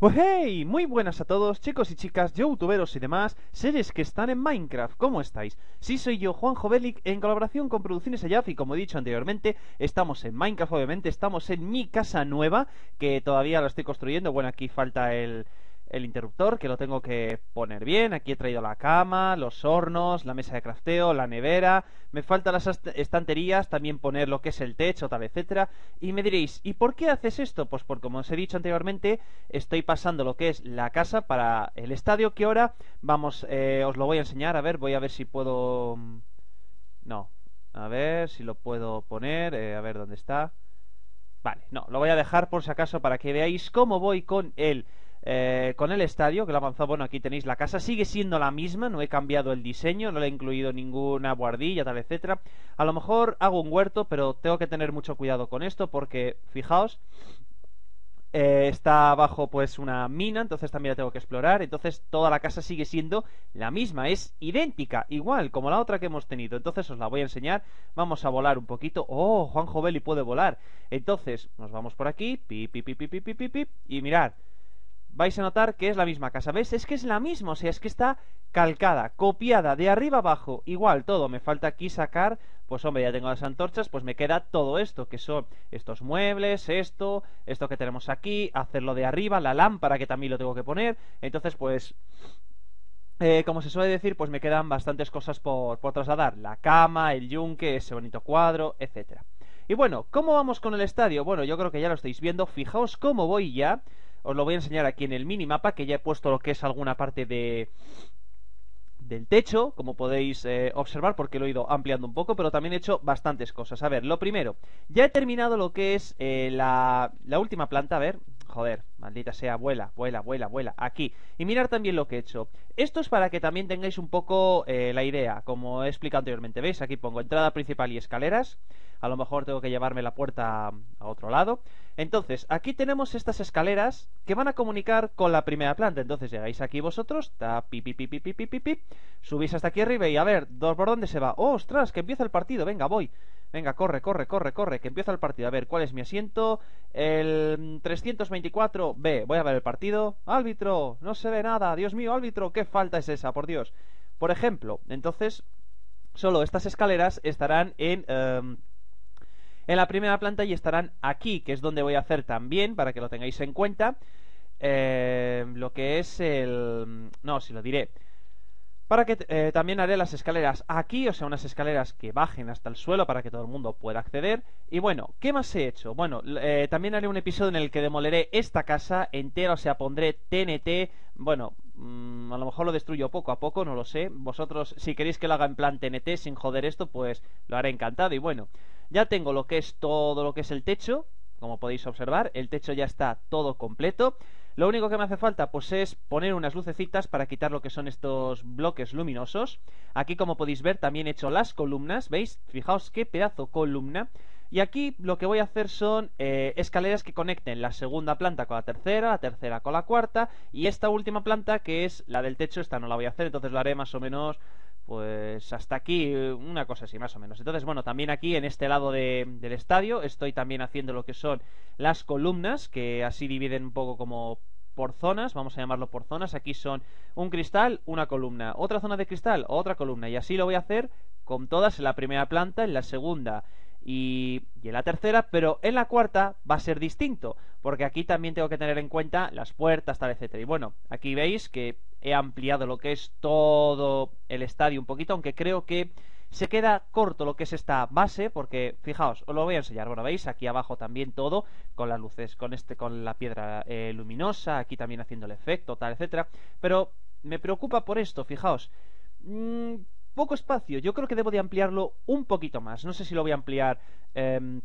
¡Pues hey! Muy buenas a todos, chicos y chicas, youtuberos y demás, seres que están en Minecraft, ¿cómo estáis? Sí, soy yo, Juan Jovelik, en colaboración con Producciones Ayaf, y como he dicho anteriormente, estamos en Minecraft, obviamente, estamos en mi casa nueva, que todavía la estoy construyendo, bueno, aquí falta el, el interruptor, que lo tengo que poner bien. Aquí he traído la cama, los hornos, la mesa de crafteo, la nevera. Me faltan las estanterías, también poner lo que es el techo, tal, etcétera. Y me diréis, ¿y por qué haces esto? Pues porque, como os he dicho anteriormente, estoy pasando lo que es la casa para el estadio, que ahora, vamos, eh, os lo voy a enseñar. A ver, voy a ver si puedo... Mm, no. A ver si lo puedo poner. Eh, a ver dónde está. Vale, no, lo voy a dejar por si acaso para que veáis cómo voy con el eh, con el estadio que lo ha avanzado. Bueno, aquí tenéis la casa, sigue siendo la misma, no he cambiado el diseño, no le he incluido ninguna guardilla, tal, etcétera. A lo mejor hago un huerto, pero tengo que tener mucho cuidado con esto porque, fijaos, eh, está abajo pues una mina, entonces también la tengo que explorar. Entonces toda la casa sigue siendo la misma, es idéntica, igual como la otra que hemos tenido. Entonces os la voy a enseñar. Vamos a volar un poquito. Oh, Juan Jovelli puede volar. Entonces nos vamos por aquí, y mirad vais a notar que es la misma casa. ¿Veis? Es que es la misma, o sea, es que está calcada, copiada, de arriba abajo, igual todo. Me falta aquí sacar, pues hombre, ya tengo las antorchas, pues me queda todo esto, que son estos muebles, esto, esto que tenemos aquí, hacerlo de arriba, la lámpara que también lo tengo que poner. Entonces, pues... Eh, como se suele decir, pues me quedan bastantes cosas por, por trasladar. La cama, el yunque, ese bonito cuadro, etcétera. Y bueno, ¿cómo vamos con el estadio? Bueno, yo creo que ya lo estáis viendo. Fijaos cómo voy ya. Os lo voy a enseñar aquí en el minimapa, que ya he puesto lo que es alguna parte de del techo, como podéis eh, observar, porque lo he ido ampliando un poco, pero también he hecho bastantes cosas. A ver, lo primero, ya he terminado lo que es eh, la, la última planta, a ver, Joder, maldita sea, vuela, vuela, vuela, vuela. Aquí. Y mirar también lo que he hecho. Esto es para que también tengáis un poco eh, la idea, como he explicado anteriormente. ¿Veis? Aquí pongo entrada principal y escaleras. A lo mejor tengo que llevarme la puerta a otro lado. Entonces, aquí tenemos estas escaleras que van a comunicar con la primera planta. Entonces llegáis aquí vosotros, ta, pipi, subís hasta aquí arriba y a ver, ¿por dónde se va? ¡Oh, ostras! Que empieza el partido, venga, voy. Venga, corre, corre, corre, corre, que empieza el partido. A ver, ¿cuál es mi asiento? El 324B. Mm, voy a ver el partido. Árbitro, no se ve nada. Dios mío, árbitro, ¿qué falta es esa? Por Dios. Por ejemplo, entonces, solo estas escaleras estarán en... Em, en la primera planta y estarán aquí, que es donde voy a hacer también, para que lo tengáis en cuenta, eh, lo que es el... No, si lo diré para que eh, también haré las escaleras aquí, o sea, unas escaleras que bajen hasta el suelo para que todo el mundo pueda acceder. Y bueno, ¿qué más he hecho? Bueno, eh, también haré un episodio en el que demoleré esta casa entera, o sea, pondré TNT, bueno, mm, a lo mejor lo destruyo poco a poco, no lo sé. Vosotros, si queréis que lo haga en plan TNT sin joder esto, pues lo haré encantado. Y bueno, ya tengo lo que es todo lo que es el techo, como podéis observar, el techo ya está todo completo. Lo único que me hace falta pues es poner unas lucecitas para quitar lo que son estos bloques luminosos. Aquí como podéis ver también he hecho las columnas, ¿veis? Fijaos qué pedazo columna. Y aquí lo que voy a hacer son eh, escaleras que conecten la segunda planta con la tercera, la tercera con la cuarta y esta última planta que es la del techo, esta no la voy a hacer, entonces la haré más o menos pues hasta aquí una cosa así más o menos. Entonces, bueno, también aquí en este lado del estadio estoy también haciendo lo que son las columnas, que así dividen un poco como por zonas, vamos a llamarlo por zonas. Aquí son un cristal, una columna, otra zona de cristal, otra columna. Y así lo voy a hacer con todas en la primera planta, en la segunda y, y, en la tercera, pero en la cuarta va a ser distinto, porque aquí también tengo que tener en cuenta las puertas, tal, etcétera. Y bueno, aquí veis que he ampliado lo que es todo el estadio un poquito, aunque creo que se queda corto lo que es esta base, porque fijaos, os lo voy a enseñar. Bueno, veis aquí abajo también todo con las luces, con este, con la piedra eh, luminosa, aquí también haciendo el efecto, tal, etcétera. Pero me preocupa por esto, fijaos. Mm, poco espacio. Yo creo que debo de ampliarlo un poquito más. No sé si lo voy a ampliar. Em,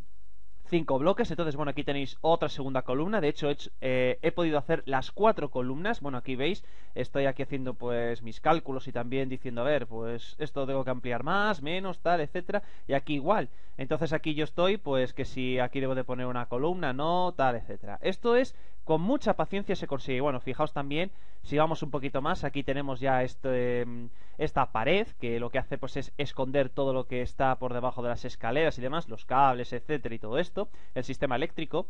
cinco bloques. Entonces, bueno, aquí tenéis otra segunda columna. De hecho, he, eh, he podido hacer las cuatro columnas. Bueno, aquí veis, estoy aquí haciendo pues mis cálculos y también diciendo, a ver, pues esto tengo que ampliar más, menos, tal, etcétera. Y aquí igual. Entonces aquí yo estoy, pues que si aquí debo de poner una columna, no, tal, etcétera. Esto es con mucha paciencia se consigue. Bueno, fijaos también, si vamos un poquito más, aquí tenemos ya em, esta pared, que lo que hace pues es esconder todo lo que está por debajo de las escaleras y demás, los cables, etcétera, y todo esto, el sistema eléctrico.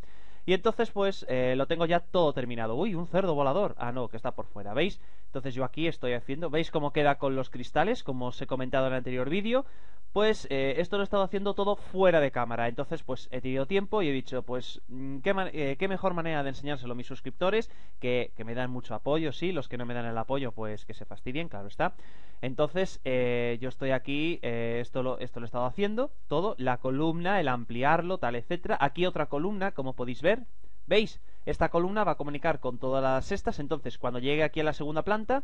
Y entonces, pues, eh, lo tengo ya todo terminado. Uy, un cerdo volador. Ah, no, que está por fuera, ¿veis? Entonces yo aquí estoy haciendo, ¿veis cómo queda con los cristales? Como os he comentado en el anterior vídeo, pues eh, esto lo he estado haciendo todo fuera de cámara. Entonces, pues he tenido tiempo y he dicho, pues, mm, eh, qué, mejor manera de enseñárselo a mis suscriptores, que, me dan mucho apoyo, sí, los que no me dan el apoyo, pues que se fastidien, claro está. Entonces, eh, yo estoy aquí, esto, lo, esto lo he estado haciendo, todo, la columna, el ampliarlo, tal, etcétera. Aquí otra columna, como podéis ver, ¿veis? Esta columna va a comunicar con todas las estas, entonces cuando llegue aquí a la segunda planta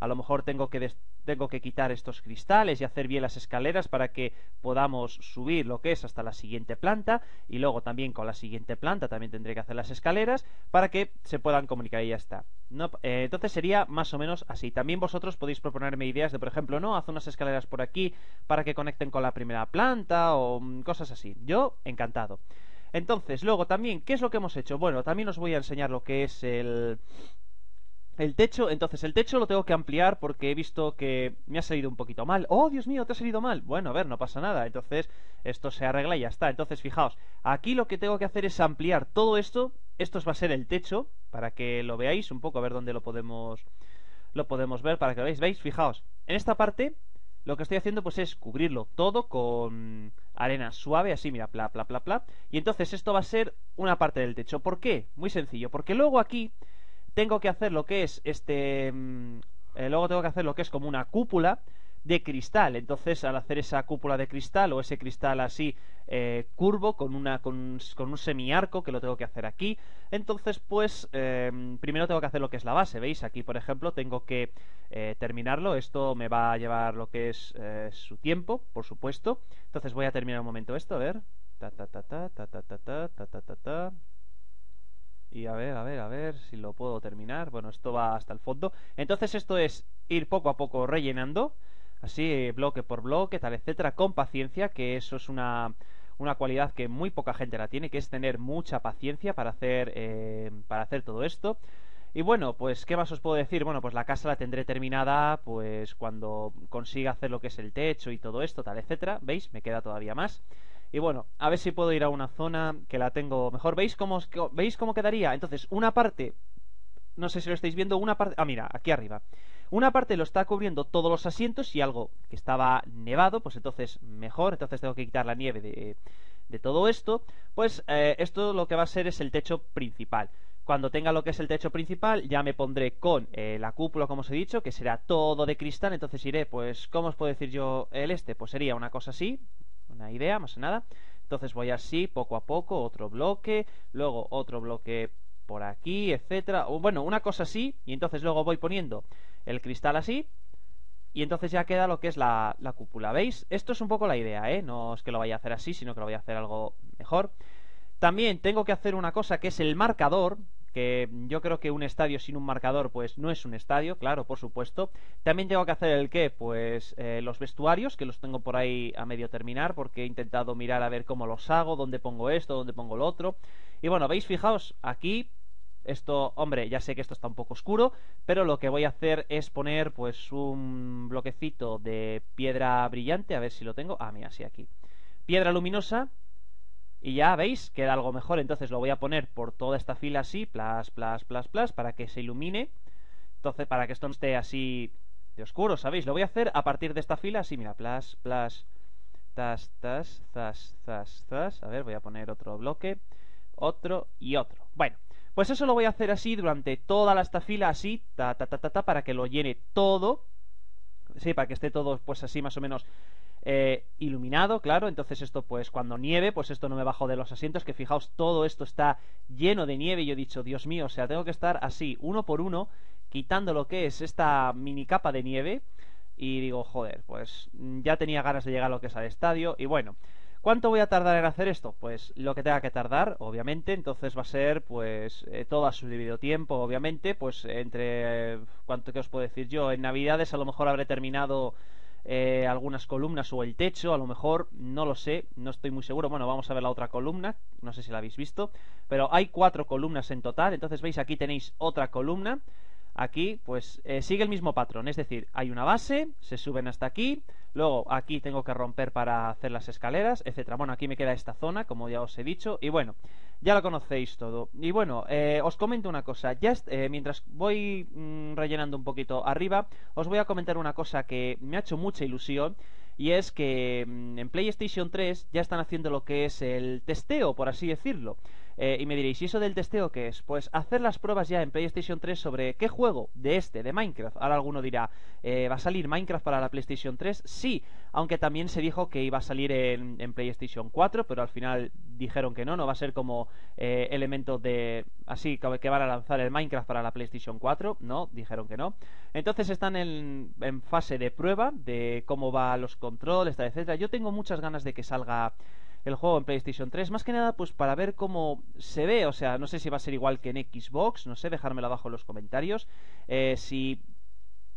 a lo mejor tengo que, tengo que quitar estos cristales y hacer bien las escaleras para que podamos subir lo que es hasta la siguiente planta y luego también con la siguiente planta también tendré que hacer las escaleras para que se puedan comunicar y ya está. No, eh, entonces sería más o menos así. También vosotros podéis proponerme ideas de, por ejemplo, no, haz unas escaleras por aquí para que conecten con la primera planta o mm, cosas así. Yo encantado. Entonces, luego también, ¿qué es lo que hemos hecho? Bueno, también os voy a enseñar lo que es el el techo, entonces, el techo lo tengo que ampliar porque he visto que me ha salido un poquito mal. ¡Oh, Dios mío, te ha salido mal! Bueno, a ver, no pasa nada. Entonces, esto se arregla y ya está. Entonces, fijaos, aquí lo que tengo que hacer es ampliar todo esto. Esto va a ser el techo, para que lo veáis un poco, a ver dónde lo podemos, lo podemos ver, para que lo veáis. ¿Veis? Fijaos, en esta parte lo que estoy haciendo pues es cubrirlo todo con arena suave, así, mira, pla, pla, pla, pla. Y entonces esto va a ser una parte del techo. ¿Por qué? Muy sencillo, porque luego aquí tengo que hacer lo que es este. luego tengo que hacer lo que es como una cúpula de cristal. Entonces, al hacer esa cúpula de cristal o ese cristal así curvo con, una, con, con, un semiarco que lo tengo que hacer aquí, entonces, pues primero tengo que hacer lo que es la base. ¿Veis? Aquí, por ejemplo, tengo que terminarlo. Esto me va a llevar lo que es su tiempo, por supuesto. Entonces, voy a terminar un momento esto, a ver. ta ta ta ta ta ta ta ta ta ta ta. Y a ver, a ver, a ver si lo puedo terminar. Bueno, esto va hasta el fondo. Entonces esto es ir poco a poco rellenando, así bloque por bloque, tal, etcétera, con paciencia, que eso es una, una cualidad que muy poca gente la tiene, que es tener mucha paciencia para hacer, eh, para hacer todo esto. Y bueno, pues ¿qué más os puedo decir? Bueno, pues la casa la tendré terminada pues cuando consiga hacer lo que es el techo y todo esto, tal, etcétera. ¿Veis? Me queda todavía más. Y bueno, a ver si puedo ir a una zona que la tengo mejor. ¿Veis cómo, ¿Veis cómo quedaría? Entonces, una parte, no sé si lo estáis viendo, una parte... Ah, mira, aquí arriba. Una parte lo está cubriendo todos los asientos y algo que estaba nevado, pues entonces mejor, entonces tengo que quitar la nieve de, de todo esto. Pues eh, esto lo que va a ser es el techo principal. Cuando tenga lo que es el techo principal, ya me pondré con eh, la cúpula, como os he dicho, que será todo de cristal. Entonces iré, pues, ¿cómo os puedo decir yo el este? Pues sería una cosa así, una idea, más nada. Entonces voy así, poco a poco, otro bloque, luego otro bloque por aquí, etcétera. bueno, una cosa así, y entonces luego voy poniendo el cristal así, y entonces ya queda lo que es la, la, cúpula. ¿Veis? Esto es un poco la idea, ¿eh? No es que lo vaya a hacer así, sino que lo voy a hacer algo mejor. También tengo que hacer una cosa que es el marcador, yo creo que un estadio sin un marcador pues no es un estadio, claro, por supuesto. También tengo que hacer el qué, pues eh, los vestuarios, que los tengo por ahí a medio terminar, porque he intentado mirar a ver cómo los hago, dónde pongo esto, dónde pongo lo otro. Y bueno, veis, fijaos, aquí esto, hombre, ya sé que esto está un poco oscuro, pero lo que voy a hacer es poner pues un bloquecito de piedra brillante, a ver si lo tengo. Ah, mira, sí, aquí. Piedra luminosa, y ya veis, queda algo mejor, entonces lo voy a poner por toda esta fila así, plas, plas, plas, plas, para que se ilumine. Entonces, para que esto no esté así de oscuro, ¿sabéis? Lo voy a hacer a partir de esta fila así, mira, plas, plas, tas, tas, zas, zas, zas. A ver, voy a poner otro bloque, otro y otro. Bueno, pues eso lo voy a hacer así durante toda esta fila, así, ta, ta, ta, ta, ta, para que lo llene todo. Sí, para que esté todo, pues así más o menos eh, iluminado, claro. Entonces esto, pues cuando nieve, pues esto no me bajo de los asientos, que fijaos, todo esto está lleno de nieve. Y yo he dicho, Dios mío, o sea, tengo que estar así, uno por uno, quitando lo que es esta mini capa de nieve. Y digo, joder, pues ya tenía ganas de llegar a lo que es al estadio. Y bueno, ¿Cuánto voy a tardar en hacer esto? Pues lo que tenga que tardar, obviamente. Entonces va a ser, pues, eh, todo a su debido tiempo, obviamente. Pues entre, eh, ¿cuánto que os puedo decir yo? En Navidades a lo mejor habré terminado eh, algunas columnas o el techo, a lo mejor, no lo sé, no estoy muy seguro. Bueno, vamos a ver la otra columna, no sé si la habéis visto, pero hay cuatro columnas en total, entonces veis aquí tenéis otra columna Aquí, pues, eh, sigue el mismo patrón. Es decir, hay una base, se suben hasta aquí, luego aquí tengo que romper para hacer las escaleras, etcétera. Bueno, aquí me queda esta zona, como ya os he dicho, y bueno, ya lo conocéis todo. Y bueno, eh, os comento una cosa. Ya eh, mientras voy mm, rellenando un poquito arriba, os voy a comentar una cosa que me ha hecho mucha ilusión. Y es que mm, en PlayStation 3 ya están haciendo lo que es el testeo, por así decirlo. Eh, y me diréis, ¿y eso del testeo qué es? Pues hacer las pruebas ya en PlayStation 3 sobre qué juego de este, de Minecraft. Ahora alguno dirá, eh, ¿va a salir Minecraft para la PlayStation 3? Sí, aunque también se dijo que iba a salir en, PlayStation 4, pero al final dijeron que no, no va a ser como eh, elemento de así que van a lanzar el Minecraft para la PlayStation 4, no, dijeron que no. Entonces están en, en fase de prueba de cómo va los controles, etcétera. Yo tengo muchas ganas de que salga el juego en PlayStation 3, más que nada pues para ver cómo se ve, o sea, no sé si va a ser igual que en Xbox, no sé, dejármelo abajo en los comentarios, eh, si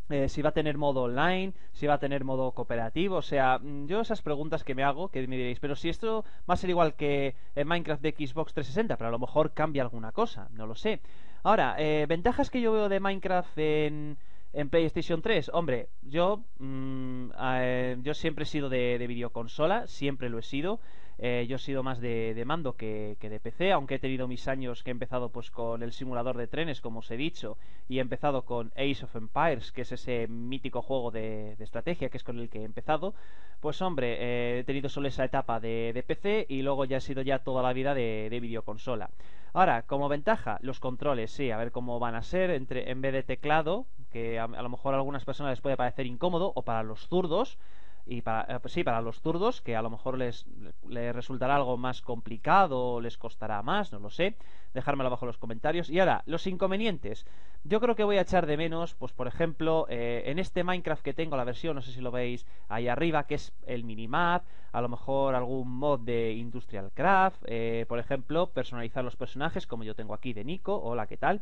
eh, si va a tener modo online, si va a tener modo cooperativo, o sea, mm, yo esas preguntas que me hago, que me diréis, pero si esto va a ser igual que en Minecraft de Xbox 360, pero a lo mejor cambia alguna cosa, no lo sé. Ahora, eh, ventajas que yo veo de Minecraft en, PlayStation 3, hombre, yo, mm, yo siempre he sido de videoconsola, siempre lo he sido. Eh, yo he sido más de, mando que, de PC, aunque he tenido mis años que he empezado pues con el simulador de trenes, como os he dicho, y he empezado con Ace of Empires, que es ese mítico juego de, estrategia que es con el que he empezado. Pues hombre, eh, he tenido solo esa etapa de, PC y luego ya he sido ya toda la vida de, videoconsola. Ahora, como ventaja, los controles, sí, a ver cómo van a ser entre, en vez de teclado, que a lo mejor a algunas personas les puede parecer incómodo, o para los zurdos, y para, eh, pues sí, para los zurdos, que a lo mejor les, resultará algo más complicado, les costará más, no lo sé, dejármelo abajo en los comentarios. Y ahora, los inconvenientes. Yo creo que voy a echar de menos, pues por ejemplo, eh, en este Minecraft que tengo, la versión, no sé si lo veis ahí arriba, que es el minimap, a lo mejor algún mod de Industrial Craft, eh, por ejemplo, personalizar los personajes, como yo tengo aquí de Nico, hola, ¿qué tal?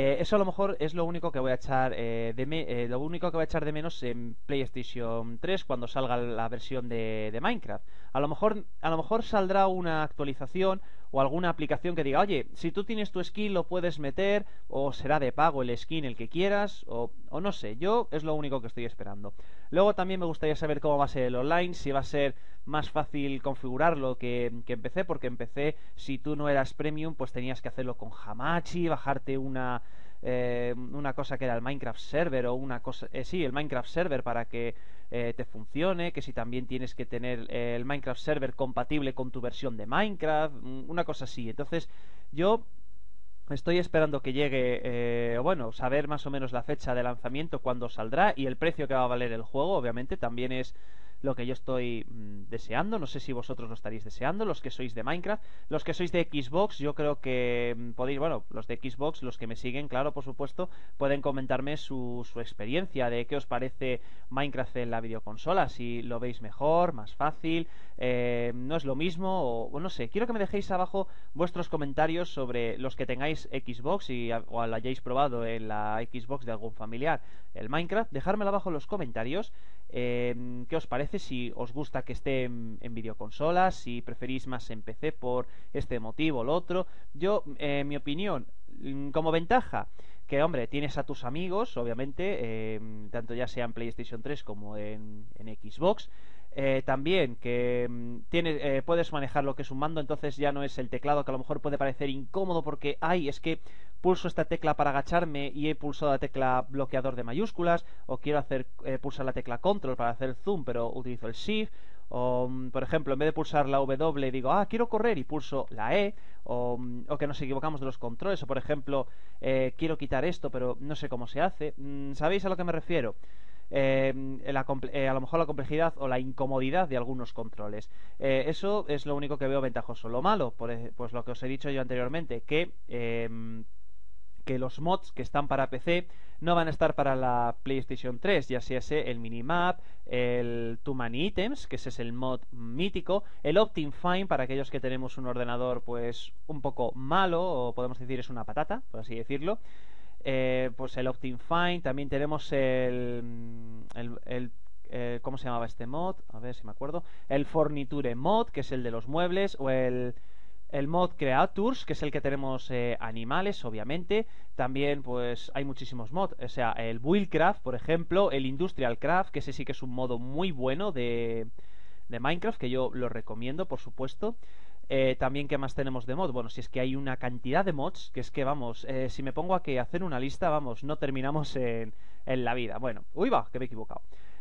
Eh, eso a lo mejor es lo único que voy a echar eh, de eh, lo único que a echar de menos en PlayStation 3 cuando salga la versión de, Minecraft. A lo mejor a lo mejor saldrá una actualización o alguna aplicación que diga, oye, si tú tienes tu skin lo puedes meter o será de pago el skin el que quieras o, no sé. Yo es lo único que estoy esperando. Luego también me gustaría saber cómo va a ser el online, si va a ser más fácil configurarlo que, que empecé, porque empecé si tú no eras premium pues tenías que hacerlo con Hamachi, bajarte una eh, una cosa que era el Minecraft Server o una cosa... Eh, sí, el Minecraft Server para que eh, te funcione, que si también tienes que tener eh, el Minecraft Server compatible con tu versión de Minecraft, mm, una cosa así. Entonces yo Estoy esperando que llegue, bueno, saber más o menos la fecha de lanzamiento, cuándo saldrá y el precio que va a valer el juego. Obviamente también es lo que yo estoy mm, deseando. No sé si vosotros lo estaréis deseando, los que sois de Minecraft, los que sois de Xbox, yo creo que mm, podéis, bueno, los de Xbox, los que me siguen, claro, por supuesto, pueden comentarme su, experiencia de qué os parece Minecraft en la videoconsola, si lo veis mejor, más fácil, eh, no es lo mismo, o, no sé. Quiero que me dejéis abajo vuestros comentarios sobre los que tengáis Xbox y, o hayáis probado en la Xbox de algún familiar, el Minecraft, dejármelo abajo en los comentarios, eh, mm, qué os parece si os gusta que esté en, videoconsolas, si preferís más en PC por este motivo o lo otro. Yo, en eh, mi opinión, mm, como ventaja, que hombre, tienes a tus amigos, obviamente, eh, tanto ya sea en PlayStation 3 como en Xbox. Eh, también que mm, eh, puedes manejar lo que es un mando, entonces ya no es el teclado que a lo mejor puede parecer incómodo porque, ay, es que pulso esta tecla para agacharme y he pulsado la tecla bloqueador de mayúsculas, o quiero hacer eh, pulsar la tecla control para hacer zoom, pero utilizo el shift, o mm, por ejemplo, en vez de pulsar la W digo, ah, quiero correr y pulso la E, o mm, que nos equivocamos de los controles, o por ejemplo, quiero quitar esto, pero no sé cómo se hace. ¿Sabéis a lo que me refiero? Em, eh, a lo mejor la complejidad o la incomodidad de algunos controles. Eh, eso es lo único que veo ventajoso. Lo malo, pues lo que os he dicho yo anteriormente, que em, que los mods que están para PC no van a estar para la PlayStation 3, ya sea ese el minimap, el Too Many Items, que ese es el mod mítico, el Optim Fine para aquellos que tenemos un ordenador pues un poco malo, o podemos decir es una patata, por así decirlo. Eh, pues el Optin Find, también tenemos el, mm, el, eh, ¿cómo se llamaba este mod? A ver si me acuerdo. El Forniture mod, que es el de los muebles, o el, el mod Creatures, que es el que tenemos eh, animales, obviamente. También, pues, hay muchísimos mods. O sea, el Buildcraft, por ejemplo, el Industrial Craft, que ese sí que es un modo muy bueno de, de Minecraft, que yo lo recomiendo, por supuesto. Eh, también, ¿qué más tenemos de mods Bueno, si es que hay una cantidad de mods, que es que vamos, eh, si me pongo a a hacer una lista, vamos, no terminamos en, en la vida. Bueno, uy, va, que me he equivocado.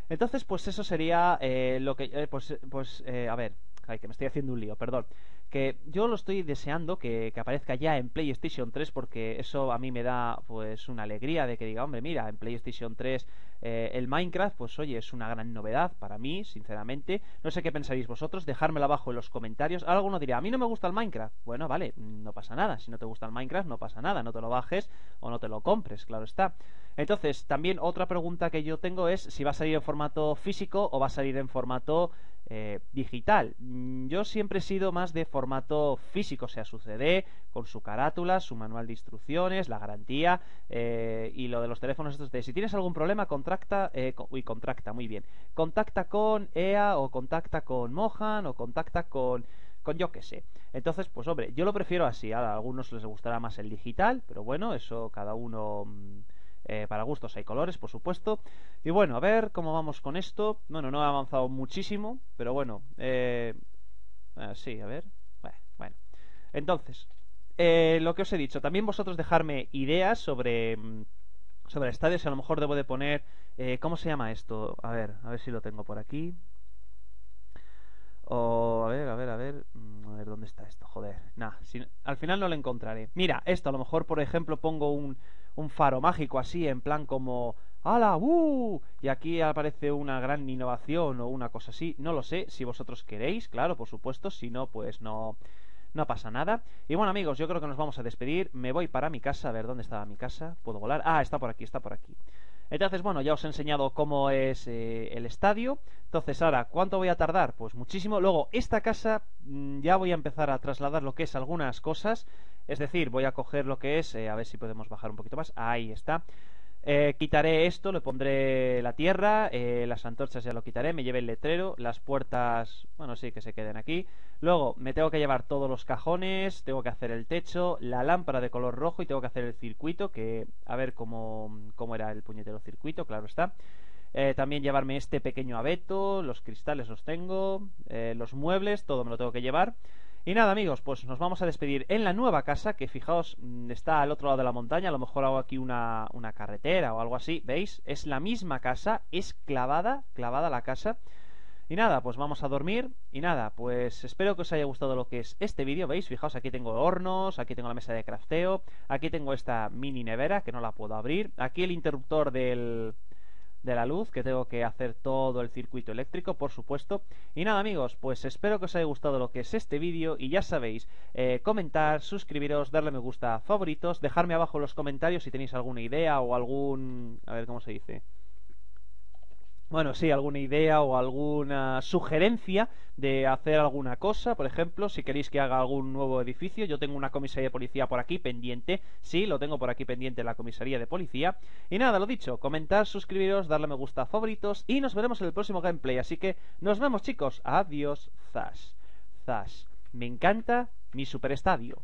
Entonces, pues eso sería eh, lo que. pues, pues a ver, Ay, que me estoy haciendo un lío, perdón. Que yo lo estoy deseando que, aparezca ya en PlayStation 3 porque eso a mí me da pues una alegría de que diga, hombre, mira, en PlayStation 3 eh, el Minecraft, pues oye, es una gran novedad para mí, sinceramente. No sé qué pensaréis vosotros, dejármelo abajo en los comentarios. alguno dirá, a mí no me gusta el Minecraft. Bueno, vale, no pasa nada. Si no te gusta el Minecraft, no pasa nada. No te lo bajes o no te lo compres, claro está. Entonces, también otra pregunta que yo tengo es si va a salir en formato físico o va a salir en formato eh, digital. Mm, yo siempre he sido más de formato físico, o sea, su CD, con su carátula, su manual de instrucciones, la garantía eh, y lo de los teléfonos estos de si tienes algún problema, contracta, eh, contracta, muy bien, contacta con EA o contacta con Mohan o contacta con con yo que sé. Entonces, pues hombre, yo lo prefiero así. A algunos les gustará más el digital, pero bueno, eso cada uno... Mm, eh, para gustos hay colores, por supuesto. Y bueno, a ver cómo vamos con esto. Bueno, no he avanzado muchísimo, pero bueno. Eh, ah, sí, a ver. Bueno, entonces, eh, lo que os he dicho, también vosotros dejarme ideas sobre, mm, sobre estadios. A lo mejor debo de poner... ¿Cómo se llama esto? A ver, a ver si lo tengo por aquí. O, a ver, a ver, a ver. Mm, a ver, ¿dónde está esto? Joder. Nah, al final no lo encontraré. Mira, esto, a lo mejor, por ejemplo, pongo un, un faro mágico así, en plan como ¡Hala! ¡Uh! Y aquí aparece una gran innovación o una cosa así. No lo sé, si vosotros queréis, claro, por supuesto. Si no, pues no, no pasa nada. Y bueno, amigos, yo creo que nos vamos a despedir. Me voy para mi casa, a ver dónde estaba mi casa. ¿Puedo volar? Ah, está por aquí, está por aquí. Entonces, bueno, ya os he enseñado cómo es eh, el estadio. Entonces, ahora, ¿cuánto voy a tardar? Pues muchísimo. Luego, esta casa mm, ya voy a empezar a trasladar lo que es algunas cosas. Es decir, voy a coger lo que es, eh, a ver si podemos bajar un poquito más. Ahí está. Eh, quitaré esto, le pondré la tierra, eh, las antorchas ya lo quitaré, me lleve el letrero, las puertas, bueno, sí, que se queden aquí. Luego, me tengo que llevar todos los cajones, tengo que hacer el techo, la lámpara de color rojo y tengo que hacer el circuito, que a ver cómo, era el puñetero circuito, claro está. Eh, también llevarme este pequeño abeto, los cristales los tengo, los muebles, todo me lo tengo que llevar. Y nada, amigos, pues nos vamos a despedir en la nueva casa, que fijaos, mm, está al otro lado de la montaña, a lo mejor hago aquí una, una carretera o algo así, ¿veis? Es la misma casa, es clavada, clavada la casa. Y nada, pues vamos a dormir. Y nada, pues espero que os haya gustado lo que es este vídeo. ¿Veis? Fijaos, aquí tengo hornos, aquí tengo la mesa de crafteo, aquí tengo esta mini nevera que no la puedo abrir, aquí el interruptor del, de la luz, que tengo que hacer todo el circuito eléctrico, por supuesto. Y nada amigos, pues espero que os haya gustado lo que es este vídeo y ya sabéis, eh, comentar, suscribiros, darle me gusta, favoritos, dejarme abajo en los comentarios si tenéis alguna idea o algún... a ver cómo se dice bueno, sí, alguna idea o alguna sugerencia de hacer alguna cosa. Por ejemplo, si queréis que haga algún nuevo edificio, yo tengo una comisaría de policía por aquí pendiente. Sí, lo tengo por aquí pendiente la comisaría de policía. Y nada, lo dicho, comentar, suscribiros, darle a me gusta favoritos y nos veremos en el próximo gameplay. Así que nos vemos chicos. Adiós, Zas. Zas. Me encanta mi superestadio.